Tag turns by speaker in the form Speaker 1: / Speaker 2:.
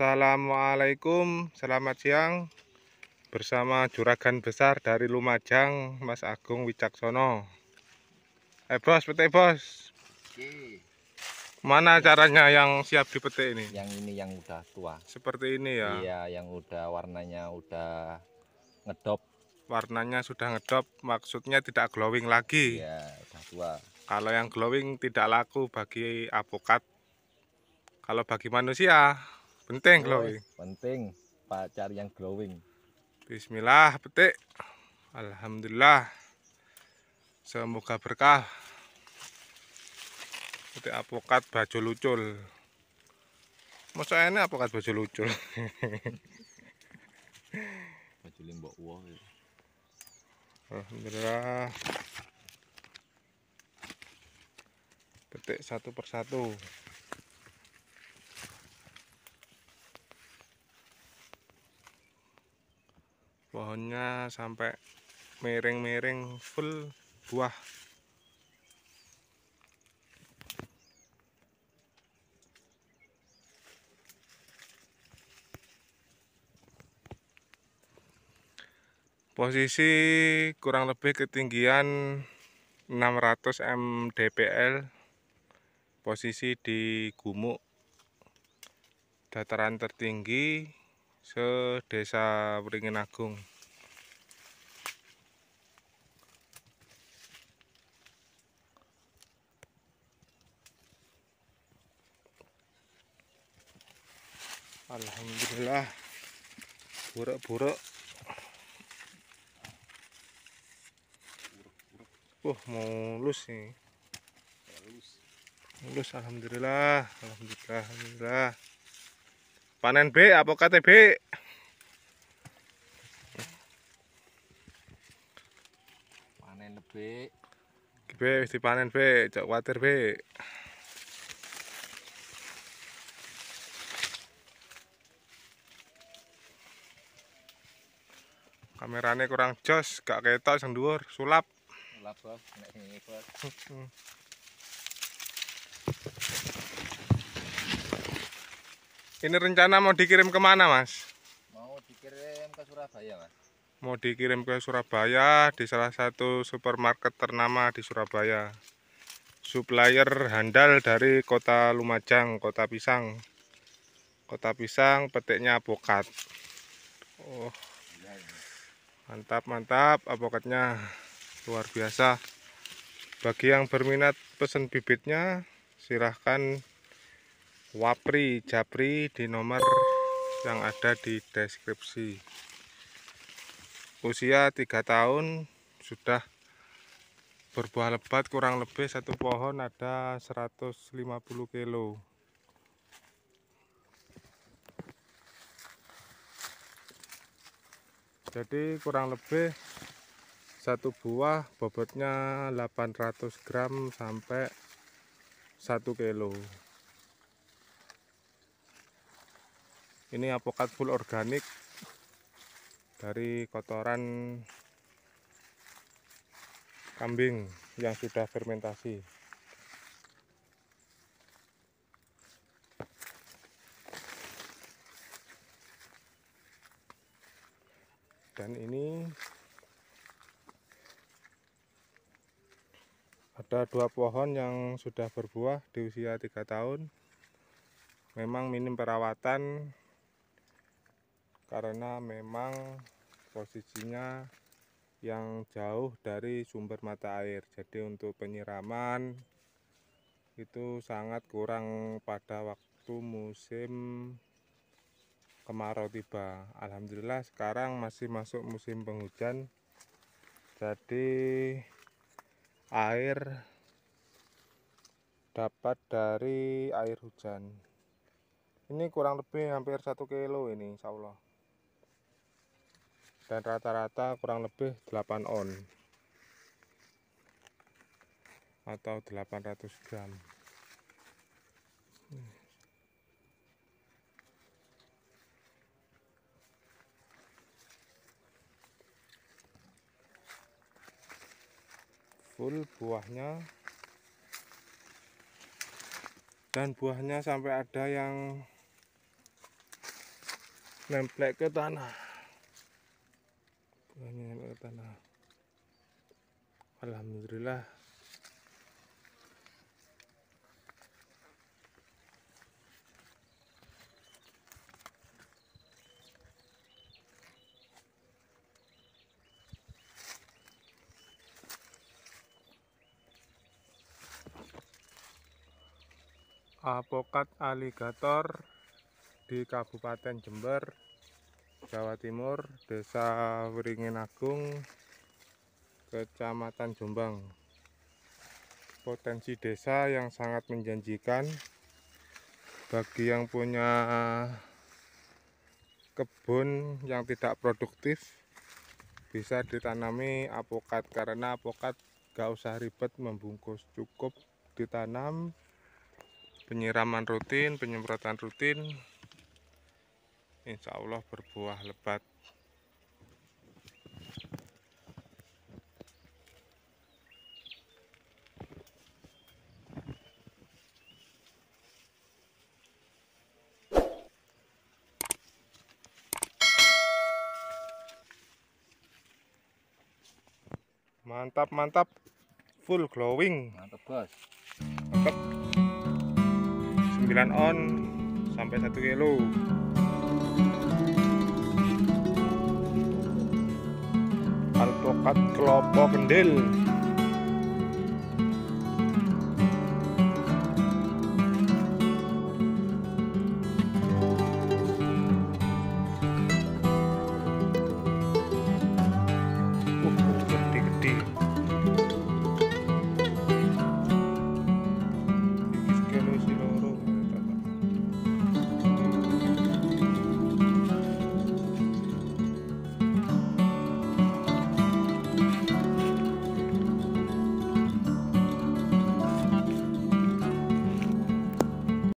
Speaker 1: Assalamualaikum, selamat siang Bersama Juragan Besar dari Lumajang, Mas Agung Wicaksono Eh bos, petik bos Oke. Mana caranya yang siap dipetik ini? Yang ini yang udah tua Seperti ini ya? Iya, yang udah warnanya udah ngedop Warnanya sudah ngedop, maksudnya tidak glowing lagi Iya, udah tua Kalau yang glowing tidak laku bagi apokat kalau bagi manusia Penting glowing. Penting. Pak cari yang glowing. Bismillah, petik. Alhamdulillah. Semoga berkah. Petik apokat baju lucul. Masa ini apokat baju lucul. baju limbok uang. Ya. Alhamdulillah. Petik satu persatu. daunnya sampai miring-miring full buah posisi kurang lebih ketinggian 600 mdpl posisi di gumuk dataran tertinggi se desa Beringin Agung Alhamdulillah buruk-buruk Uh, mulus nih mulus alhamdulillah alhamdulillah alhamdulillah panen B apa KTB panen B B dipanen B cok khawatir B Kameranya kurang jos gak ketok sing dhuwur sulap sulap bos nek ini. bos ini rencana mau dikirim kemana mas? mau dikirim ke Surabaya mas mau dikirim ke Surabaya di salah satu supermarket ternama di Surabaya supplier handal dari kota Lumajang, kota Pisang kota Pisang petiknya bokat oh iya, iya mantap mantap avokatnya luar biasa bagi yang berminat pesen bibitnya silahkan wapri japri di nomor yang ada di deskripsi usia 3 tahun sudah berbuah lebat kurang lebih satu pohon ada 150 kilo jadi kurang lebih satu buah bobotnya 800 gram sampai 1 kilo ini apokat full organik dari kotoran kambing yang sudah fermentasi dan ini ada dua pohon yang sudah berbuah di usia tiga tahun memang minim perawatan karena memang posisinya yang jauh dari sumber mata air jadi untuk penyiraman itu sangat kurang pada waktu musim kemarau tiba Alhamdulillah sekarang masih masuk musim penghujan jadi air dapat dari air hujan ini kurang lebih hampir satu kilo ini insya Allah dan rata-rata kurang lebih 8 on atau 800 gram hmm. full buahnya dan buahnya sampai ada yang nemplek ke tanah buahnya nemplek ke tanah Alhamdulillah apokat aligator di Kabupaten Jember Jawa Timur Desa Wringin Agung Kecamatan Jombang potensi desa yang sangat menjanjikan bagi yang punya kebun yang tidak produktif bisa ditanami apokat karena apokat gak usah ribet membungkus cukup ditanam penyiraman rutin penyemprotan rutin insya Allah berbuah lebat mantap mantap full glowing mantap bos 9 on sampai 1 kilo alpukat kelopo kendil